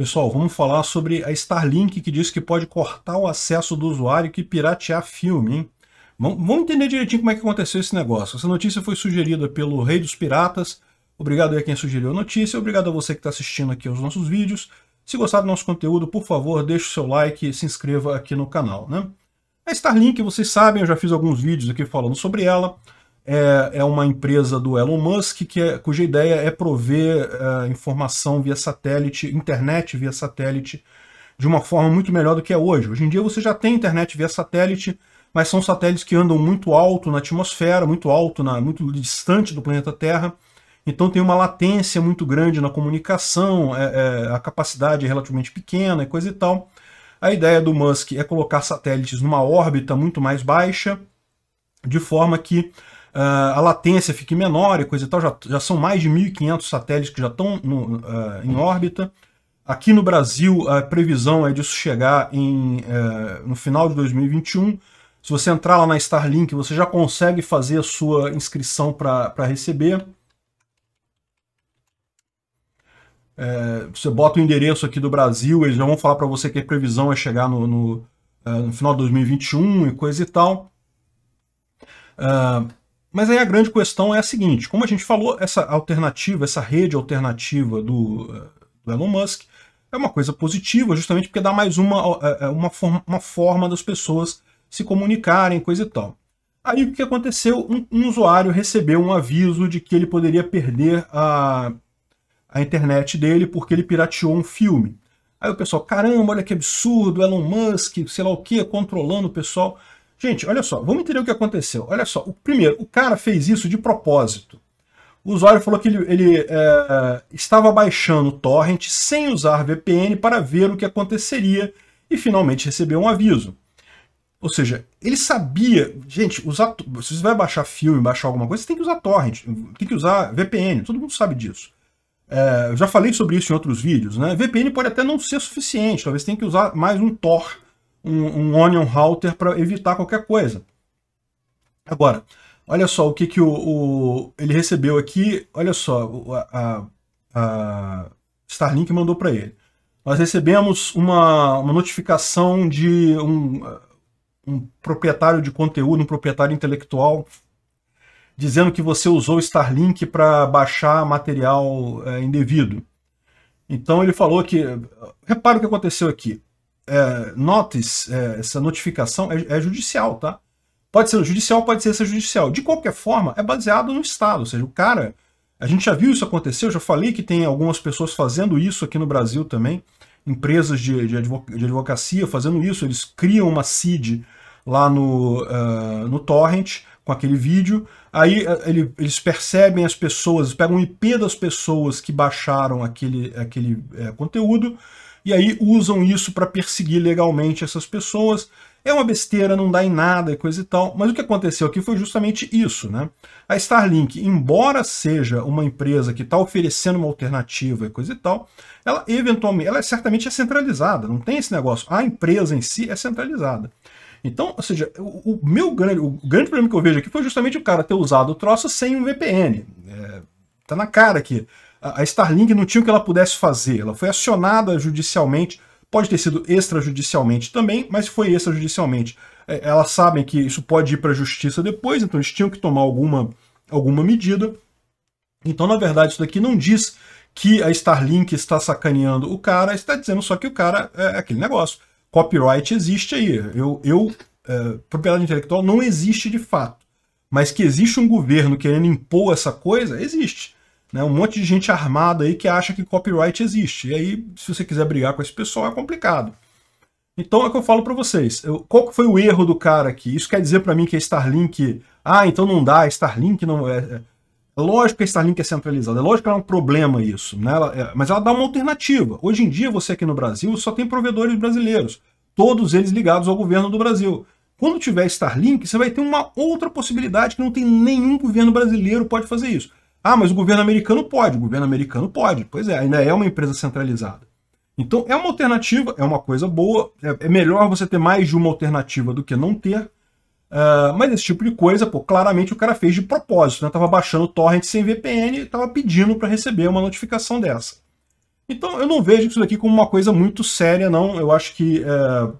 Pessoal, vamos falar sobre a Starlink que diz que pode cortar o acesso do usuário que piratear filme, hein? Vamos entender direitinho como é que aconteceu esse negócio. Essa notícia foi sugerida pelo Rei dos Piratas. Obrigado a quem sugeriu a notícia, obrigado a você que está assistindo aqui aos nossos vídeos. Se gostar do nosso conteúdo, por favor, deixe o seu like e se inscreva aqui no canal, né? A Starlink, vocês sabem, eu já fiz alguns vídeos aqui falando sobre ela é, é uma empresa do Elon Musk que é, cuja ideia é prover é, informação via satélite, internet via satélite, de uma forma muito melhor do que é hoje. Hoje em dia você já tem internet via satélite, mas são satélites que andam muito alto na atmosfera, muito alto, na, muito distante do planeta Terra. Então tem uma latência muito grande na comunicação, é, é, a capacidade é relativamente pequena e coisa e tal. A ideia do Musk é colocar satélites numa órbita muito mais baixa, de forma que Uh, a latência fique menor e coisa e tal. Já, já são mais de 1.500 satélites que já estão uh, ah, em órbita. Aqui no Brasil, a previsão é disso chegar em, uh, no final de 2021. Se você entrar lá na Starlink, você já consegue fazer a sua inscrição para receber. Eh, você bota o endereço aqui do Brasil, eles já vão falar para você que a previsão é chegar no, no, eh, no final de 2021 e coisa e tal. Ah, mas aí a grande questão é a seguinte: como a gente falou, essa alternativa, essa rede alternativa do, eh, do Elon Musk é uma coisa positiva, justamente porque dá mais uma, eh, eh, uma, forma, uma forma das pessoas se comunicarem, coisa e tal. Aí o que aconteceu? Um, um, usuário recebeu um aviso de que ele poderia perder a, a internet dele porque ele pirateou um filme. Aí o pessoal, caramba, olha que absurdo, Elon Musk, sei lá o que, controlando o pessoal. Gente, olha só, vamos entender o que aconteceu. Olha só, o, primeiro, o cara fez isso de propósito. O usuário falou que ele, ele é, estava baixando o torrent sem usar VPN para ver o que aconteceria e finalmente recebeu um aviso. Ou seja, ele sabia... Gente, usar, se você vai baixar filme, baixar alguma coisa, você tem que usar torrent, tem que usar VPN, todo mundo sabe disso. É, já falei sobre isso em outros vídeos, né? VPN pode até não ser suficiente, talvez tenha que usar mais um Tor um, um onion halter para evitar qualquer coisa. Agora, olha só o que, que o, o ele recebeu aqui, olha só, a, a Starlink mandou para ele. Nós recebemos uma, uma notificação de um, um proprietário de conteúdo, um proprietário intelectual, dizendo que você usou Starlink para baixar material é, indevido. Então ele falou que. Repara o que aconteceu aqui é, notice, é, essa notificação é, é, judicial, tá? Pode ser judicial, pode ser extrajudicial. De qualquer forma, é baseado no Estado. Ou seja, o cara. A gente já viu isso acontecer, eu já falei que tem algumas pessoas fazendo isso aqui no Brasil também. Empresas de, de, de advocacia fazendo isso. Eles criam uma CID lá no, uh, no torrent com aquele vídeo. Aí é, ele, eles percebem as pessoas, pegam o IP das pessoas que baixaram aquele, aquele é, conteúdo e aí usam isso para perseguir legalmente essas pessoas. É uma besteira, não dá em nada e coisa e tal, mas o que aconteceu aqui foi justamente isso. Né? A Starlink, embora seja uma empresa que está oferecendo uma alternativa e coisa e tal, ela eventualmente, ela certamente é centralizada, não tem esse negócio. A empresa em si é centralizada. Então, ou seja, o, o, meu grande, o grande problema que eu vejo aqui foi justamente o cara ter usado o troço sem um VPN. É, tá na cara aqui. A Starlink não tinha o que ela pudesse fazer. Ela foi acionada judicialmente, pode ter sido extrajudicialmente também, mas foi extrajudicialmente. É, elas sabem que isso pode ir para a justiça depois, então eles tinham que tomar alguma, alguma medida. Então, na verdade, isso daqui não diz que a Starlink está sacaneando o cara, está dizendo só que o cara é, é aquele negócio. Copyright existe aí. Eu, eu é, propriedade intelectual não existe de fato. Mas que existe um governo querendo impor essa coisa, existe. Né? Um monte de gente armada aí que acha que copyright existe. E aí, se você quiser brigar com esse pessoal, é complicado. Então é o que eu falo para vocês. Eu, qual foi o erro do cara aqui? Isso quer dizer para mim que a é Starlink... Ah, então não dá, a Starlink não... É, é, é, lógico que a Starlink é centralizada, é lógico que é um problema isso, né? Ela, é, mas ela dá uma alternativa. Hoje em dia, você aqui no Brasil só tem provedores brasileiros, todos eles ligados ao governo do Brasil. Quando tiver Starlink, você vai ter uma outra possibilidade que não tem nenhum governo brasileiro pode fazer isso. Ah, mas o governo americano pode. O governo americano pode. Pois é, ainda é uma empresa centralizada. Então é uma alternativa, é uma coisa boa. É, é melhor você ter mais de uma alternativa do que não ter. Uh, mas esse tipo de coisa, pô, claramente o cara fez de propósito, né? Tava baixando torrent sem VPN e tava pedindo para receber uma notificação dessa. Então eu não vejo isso daqui como uma coisa muito séria, não. Eu acho que eh,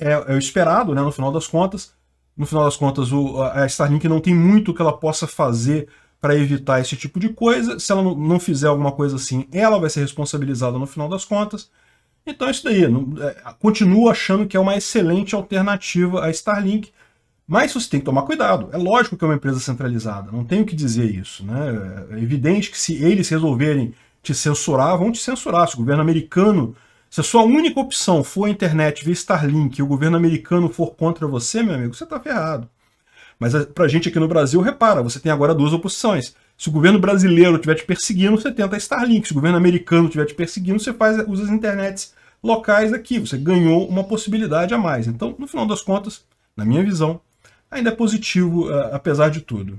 é, é, é esperado, né, no final das contas no final das contas, o, a Starlink não tem muito que ela possa fazer para evitar esse tipo de coisa. Se ela não fizer alguma coisa assim, ela vai ser responsabilizada no final das contas. Então é isso daí. É, continuo achando que é uma excelente alternativa a Starlink, mas você tem que tomar cuidado. É lógico que é uma empresa centralizada, não tenho que dizer isso. Né? É, é evidente que se eles resolverem te censurar, vão te censurar. Se o governo americano se a sua única opção for a internet via Starlink e o governo americano for contra você, meu amigo, você está ferrado. Mas eh, para a gente aqui no Brasil, repara, você tem agora duas opções. Se o governo brasileiro estiver te perseguindo, você tenta Starlink. Se o governo americano estiver te perseguindo, você faz, eh, usa as internets locais aqui. Você ganhou uma possibilidade a mais. Então, no final das contas, na minha visão, ainda é positivo, eh, apesar de tudo.